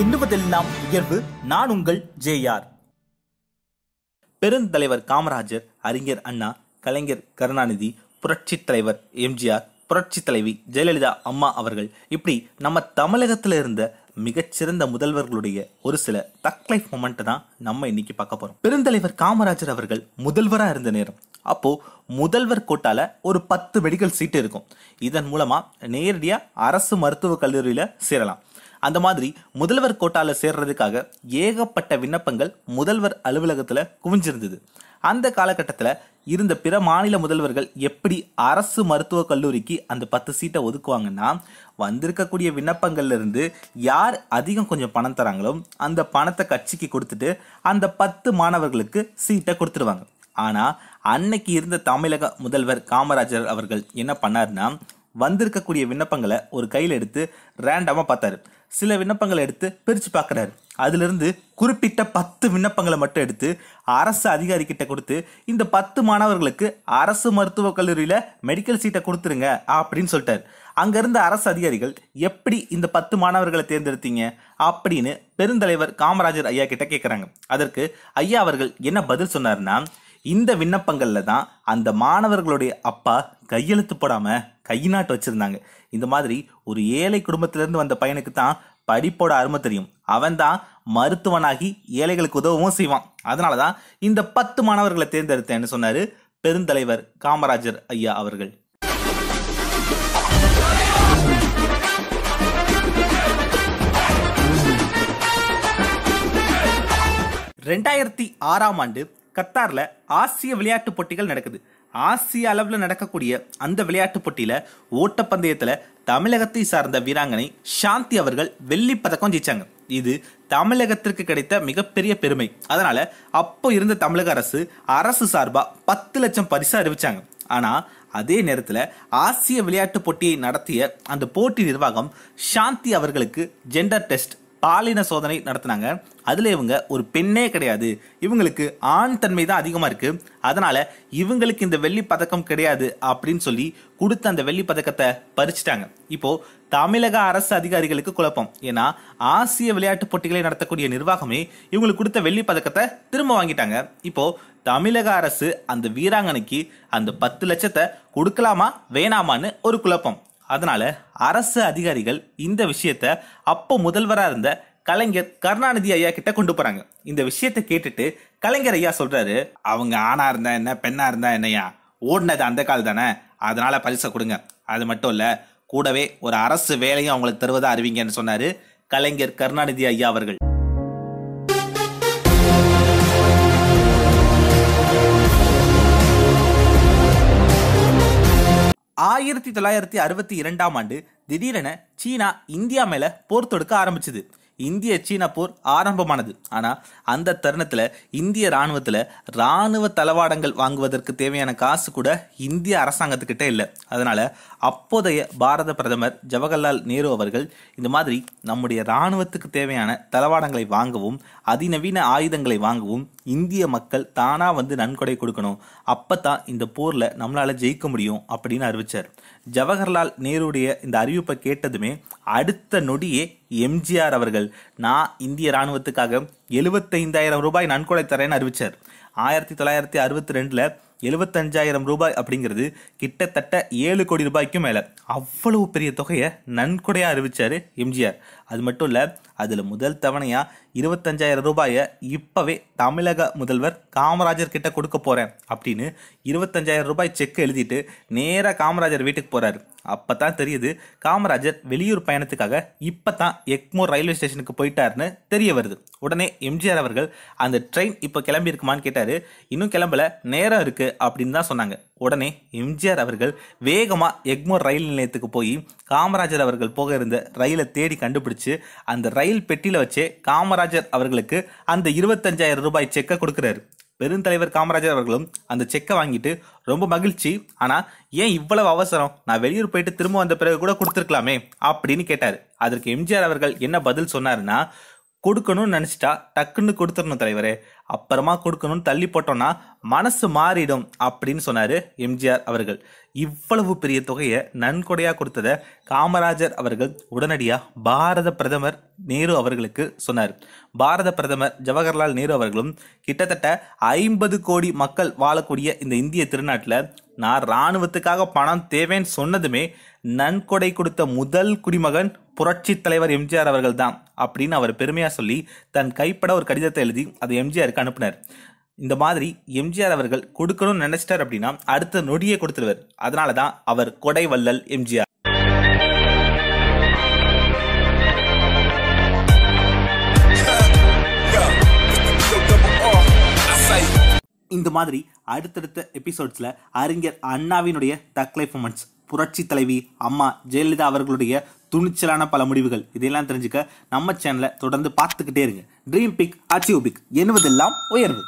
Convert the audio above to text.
எண்ணுவதெல்லாம் உயர்வு நான் உங்கள் ஜேஆர் பெருந்தலைவர் காமராஜர் அறிஞர் அண்ணா கலைஞர் கருணாநிதி புரட்சி தலைவர் எம்ஜிஆர் புரட்சி தலைவி ஜெயலலிதா அம்மா அவர்கள் இப்படி நம்ம தமிழகத்தில் இருந்த மிகச்சிறந்த முதல்வர்களுடைய ஒரு சில தக் லைஃப் தான் நம்ம இன்னைக்கு பார்க்க போகிறோம் பெருந்தலைவர் காமராஜர் அவர்கள் முதல்வராக இருந்த நேரம் அப்போது முதல்வர் கோட்டாவில் ஒரு பத்து மெடிக்கல் சீட்டு இருக்கும் இதன் மூலமாக நேரடியாக அரசு மருத்துவக் கல்லூரியில் சேரலாம் அந்த மாதிரி முதல்வர் கோட்டாவில் சேர்றதுக்காக ஏகப்பட்ட விண்ணப்பங்கள் முதல்வர் அலுவலகத்தில் குவிஞ்சிருந்தது அந்த காலகட்டத்தில் இருந்த பிற மாநில முதல்வர்கள் எப்படி அரசு மருத்துவக் கல்லூரிக்கு அந்த பத்து சீட்டை ஒதுக்குவாங்கன்னா வந்திருக்கக்கூடிய விண்ணப்பங்கள்லேருந்து யார் அதிகம் கொஞ்சம் பணம் தராங்களோ அந்த பணத்தை கட்சிக்கு கொடுத்துட்டு அந்த பத்து மாணவர்களுக்கு சீட்டை கொடுத்துருவாங்க ஆனால் அன்னைக்கு இருந்த தமிழக முதல்வர் காமராஜர் அவர்கள் என்ன பண்ணார்னா வந்திருக்கக்கூடிய விண்ணப்பங்களை ஒரு கையில் எடுத்து ரேண்டமாக பார்த்தாரு சில விண்ணப்பங்களை எடுத்து பிரித்து பார்க்குறாரு அதிலிருந்து குறிப்பிட்ட பத்து விண்ணப்பங்களை மட்டும் எடுத்து அரசு அதிகாரிக்கிட்ட கொடுத்து இந்த பத்து மாணவர்களுக்கு அரசு மருத்துவக் கல்லூரியில் மெடிக்கல் சீட்டை கொடுத்துருங்க அப்படின்னு சொல்லிட்டார் அங்கேருந்து அரசு அதிகாரிகள் எப்படி இந்த பத்து மாணவர்களை தேர்ந்தெடுத்தீங்க அப்படின்னு பெருந்தலைவர் காமராஜர் ஐயா கிட்ட கேட்குறாங்க அதற்கு ஐயா அவர்கள் என்ன பதில் சொன்னார்னா இந்த விண்ணப்பங்களில் தான் அந்த மாணவர்களுடைய அப்பா கையெழுத்து போடாமல் கைநாட்டு வச்சுருந்தாங்க இந்த மாதிரி ஒரு ஏழை குடும்பத்திலேருந்து வந்த பையனுக்கு தான் படிப்போட அருமை தெரியும் அவன் தான் மருத்துவனாகி ஏழைகளுக்கு உதவவும் செய்வான் அதனால தான் இந்த பத்து மாணவர்களை தேர்ந்தெடுத்தேன்னு சொன்னார் பெருந்தலைவர் காமராஜர் ஐயா அவர்கள் ரெண்டாயிரத்தி ஆறாம் ஆண்டு கத்தாரில் ஆசிய விளையாட்டுப் போட்டிகள் நடக்குது ஆசிய அளவில் நடக்கக்கூடிய அந்த விளையாட்டுப் போட்டியில் ஓட்டப்பந்தயத்தில் தமிழகத்தை சார்ந்த வீராங்கனை சாந்தி அவர்கள் வெள்ளி பதக்கம் ஜெயிச்சாங்க இது தமிழகத்திற்கு கிடைத்த மிகப்பெரிய பெருமை அதனால அப்போ இருந்த தமிழக அரசு அரசு சார்பாக பத்து லட்சம் பரிசு அறிவிச்சாங்க ஆனால் அதே நேரத்தில் ஆசிய விளையாட்டு போட்டியை நடத்திய அந்த போட்டி நிர்வாகம் சாந்தி அவர்களுக்கு ஜெண்டர் டெஸ்ட் பாலின சோதனை நடத்தினாங்க அதில் இவங்க ஒரு பெண்ணே கிடையாது இவங்களுக்கு ஆண் தன்மை தான் அதிகமாக இருக்குது அதனால் இவங்களுக்கு இந்த வெள்ளி பதக்கம் கிடையாது அப்படின்னு சொல்லி கொடுத்த அந்த வெள்ளி பதக்கத்தை பறிச்சிட்டாங்க இப்போது தமிழக அரசு அதிகாரிகளுக்கு குழப்பம் ஏன்னா ஆசிய விளையாட்டுப் போட்டிகளை நடத்தக்கூடிய நிர்வாகமே இவங்களுக்கு கொடுத்த வெள்ளி பதக்கத்தை திரும்ப வாங்கிட்டாங்க இப்போது தமிழக அரசு அந்த வீராங்கனைக்கு அந்த பத்து லட்சத்தை கொடுக்கலாமா வேணாமான்னு ஒரு குழப்பம் அதனால அரசு அதிகாரிகள் இந்த விஷயத்த அப்போ முதல்வராக இருந்த கலைஞர் கருணாநிதி ஐயா கிட்ட கொண்டு போறாங்க இந்த விஷயத்த கேட்டுட்டு கலைஞர் ஐயா சொல்றாரு அவங்க ஆணா இருந்தா என்ன பெண்ணா இருந்தா என்னையா ஓடினது அந்த கால் தானே அதனால பரிசை கொடுங்க அது மட்டும் இல்ல கூடவே ஒரு அரசு வேலையும் அவங்களுக்கு தருவதா அறிவிங்கன்னு சொன்னாரு கலைஞர் கருணாநிதி ஐயா அவர்கள் ஆயிரத்தி தொள்ளாயிரத்தி அறுபத்தி இரண்டாம் ஆண்டு திடீரென சீனா இந்தியா மேல போர் தொடுக்க ஆரம்பிச்சது இந்திய சீன போர் ஆரம்பமானது ஆனால் அந்த தருணத்தில் இந்திய ராணுவத்தில் ராணுவ தளவாடங்கள் வாங்குவதற்கு தேவையான காசு கூட இந்திய அரசாங்கத்துக்கிட்ட இல்லை அதனால் அப்போதைய பாரத பிரதமர் ஜவஹர்லால் நேரு அவர்கள் இந்த மாதிரி நம்முடைய ராணுவத்துக்கு தேவையான தளவாடங்களை வாங்கவும் அதிநவீன ஆயுதங்களை வாங்கவும் இந்திய மக்கள் தானாக வந்து நன்கொடை கொடுக்கணும் அப்போ தான் இந்த போரில் நம்மளால் ஜெயிக்க முடியும் அப்படின்னு அறிவித்தார் ஜவஹர்லால் நேருடைய இந்த அறிவிப்பை கேட்டதுமே அடுத்த நொடியே எம்ஜிஆர் அவர்கள் நான் இந்திய இராணுவத்துக்காக எழுபத்தைந்தாயிரம் ரூபாய் நன்கொடை தரேன்னு அறிவிச்சார் ஆயிரத்தி தொள்ளாயிரத்தி அறுபத்தி ரெண்டில் எழுபத்தஞ்சாயிரம் ரூபாய் அப்படிங்கிறது கிட்டத்தட்ட ஏழு கோடி ரூபாய்க்கும் மேலே அவ்வளவு பெரிய தொகையை நன்கொடையாக அறிவித்தார் எம்ஜிஆர் அது மட்டும் இல்லை அதில் முதல் தவணையாக இருபத்தஞ்சாயிரம் ரூபாயை இப்போவே தமிழக முதல்வர் காமராஜர் கிட்ட கொடுக்க போகிறேன் அப்படின்னு இருபத்தஞ்சாயிரம் ரூபாய் செக் எழுதிட்டு நேராக காமராஜர் வீட்டுக்கு போகிறாரு அப்போ தான் தெரியுது காமராஜர் வெளியூர் பயணத்துக்காக இப்போ தான் எக்மோர் ரயில்வே ஸ்டேஷனுக்கு போயிட்டாருன்னு தெரிய வருது உடனே எம்ஜிஆர் அவர்கள் அந்த ட்ரெயின் இப்போ கிளம்பியிருக்குமான்னு கேட்டார் இன்னும் கிளம்பல நேரம் இருக்குது அப்படின்னு தான் சொன்னாங்க உடனே எம்ஜிஆர் அவர்கள் வேகமாக எக்மோர் ரயில் நிலையத்துக்கு போய் காமராஜர் அவர்கள் போக இருந்த ரயிலை தேடி கண்டுபிடிச்சு அந்த ரயில் பெட்டியில் வச்சே காமராஜர் அவர்களுக்கு அந்த இருபத்தஞ்சாயிரம் ரூபாய் செக்கை கொடுக்குறாரு பெருந்தலைவர் காமராஜர் அவர்களும் அந்த செக்கை வாங்கிட்டு ரொம்ப மகிழ்ச்சி ஆனால் ஏன் இவ்வளவு அவசரம் நான் வெளியூர் போயிட்டு திரும்ப வந்த பிறகு கூட கொடுத்துருக்கலாமே அப்படின்னு கேட்டார் அதற்கு எம்ஜிஆர் அவர்கள் என்ன பதில் சொன்னார்னா கொடுக்கணும்னு நினச்சிட்டா டக்குன்னு கொடுத்துடணும் தலைவரே அப்புறமா கொடுக்கணும்னு தள்ளி போட்டோம்னா மனசு மாறிடும் அப்படின்னு சொன்னார் எம்ஜிஆர் அவர்கள் இவ்வளவு பெரிய தொகையை நன்கொடையாக கொடுத்ததை காமராஜர் அவர்கள் உடனடியாக பாரத பிரதமர் நேரு அவர்களுக்கு சொன்னார் பாரத பிரதமர் ஜவஹர்லால் நேரு அவர்களும் கிட்டத்தட்ட ஐம்பது கோடி மக்கள் வாழக்கூடிய இந்த இந்திய திருநாட்டில் நான் இராணுவத்துக்காக பணம் தேவைன்னு சொன்னதுமே நன்கொடை கொடுத்த முதல் குடிமகன் புரட்சி தலைவர் எம்ஜிஆர் அவர்கள் தான் அப்படின்னு அவர் பெருமையாக சொல்லி தன் கைப்பட ஒரு கடிதத்தை எழுதி அதை எம்ஜிஆருக்கு அனுப்பினார் இந்த மாதிரி எம்ஜிஆர் அவர்கள் கொடுக்கணும்னு நினச்சிட்டார் அப்படின்னா அடுத்த நொடியை கொடுத்துருவர் அதனால தான் அவர் கொடை வள்ளல் எம்ஜிஆர் இந்த மாதிரி அடுத்தடுத்த எபிசோட்ஸில் அறிஞர் அண்ணாவினுடைய தக்லை மூமெண்ட்ஸ் புரட்சி தலைவி அம்மா ஜெயலலிதா அவர்களுடைய துணிச்சலான பல முடிவுகள் இதையெல்லாம் தெரிஞ்சுக்க நம்ம சேனலை தொடர்ந்து பார்த்துக்கிட்டே இருங்க ட்ரீம் பிக் அச்சீவ் பிக் என்பதெல்லாம் உயர்வு